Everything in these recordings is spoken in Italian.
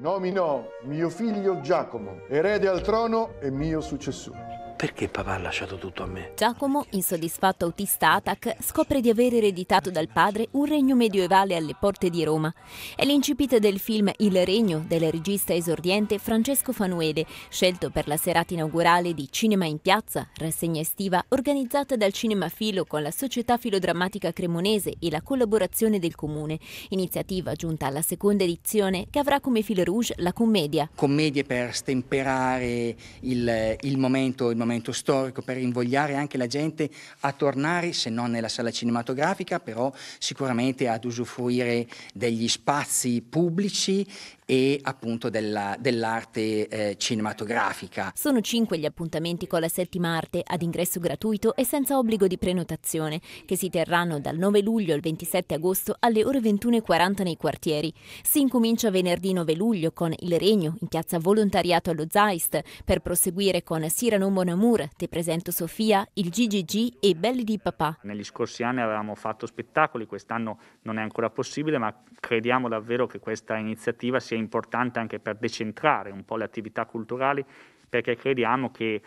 Nominò mio figlio Giacomo, erede al trono e mio successore. Perché papà ha lasciato tutto a me? Giacomo, insoddisfatto autista Atac, scopre di aver ereditato dal padre un regno medioevale alle porte di Roma. È l'incipit del film Il regno del regista esordiente Francesco Fanuele, scelto per la serata inaugurale di Cinema in Piazza, rassegna estiva organizzata dal Cinema Filo con la Società Filodrammatica Cremonese e la collaborazione del Comune, iniziativa giunta alla seconda edizione che avrà come fil rouge la commedia. Commedie per stemperare il, il momento, il momento momento storico per invogliare anche la gente a tornare, se non nella sala cinematografica, però sicuramente ad usufruire degli spazi pubblici e appunto della, dell'arte eh, cinematografica. Sono cinque gli appuntamenti con la settima arte ad ingresso gratuito e senza obbligo di prenotazione che si terranno dal 9 luglio al 27 agosto alle ore 21.40 nei quartieri. Si incomincia venerdì 9 luglio con Il Regno in piazza Volontariato allo Zeist per proseguire con Cyrano Bonamore Moore, Te presento Sofia, il GGG e Belli di Papà. Negli scorsi anni avevamo fatto spettacoli, quest'anno non è ancora possibile, ma crediamo davvero che questa iniziativa sia importante anche per decentrare un po' le attività culturali perché crediamo che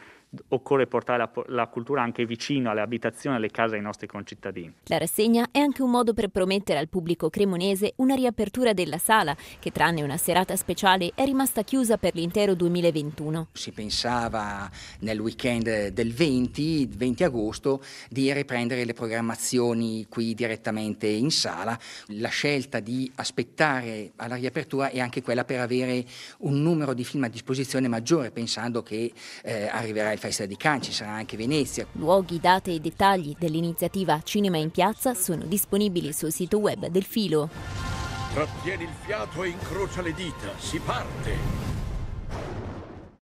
occorre portare la, la, cultura anche vicino alle abitazioni, alle case dei nostri concittadini. La rassegna è anche un modo per promettere al pubblico cremonese una riapertura della sala, che tranne una serata speciale è rimasta chiusa per l'intero 2021. Si pensava nel weekend del 20, 20 agosto, di riprendere le programmazioni qui direttamente in sala. La scelta di aspettare alla riapertura è anche quella per avere un numero di film a disposizione maggiore, pensando che eh, arriverà il Festa di Cannes, ci sarà anche Venezia. Luoghi, date e dettagli dell'iniziativa Cinema in Piazza sono disponibili sul sito web del Filo. Trattieni il fiato e incrocia le dita, si parte!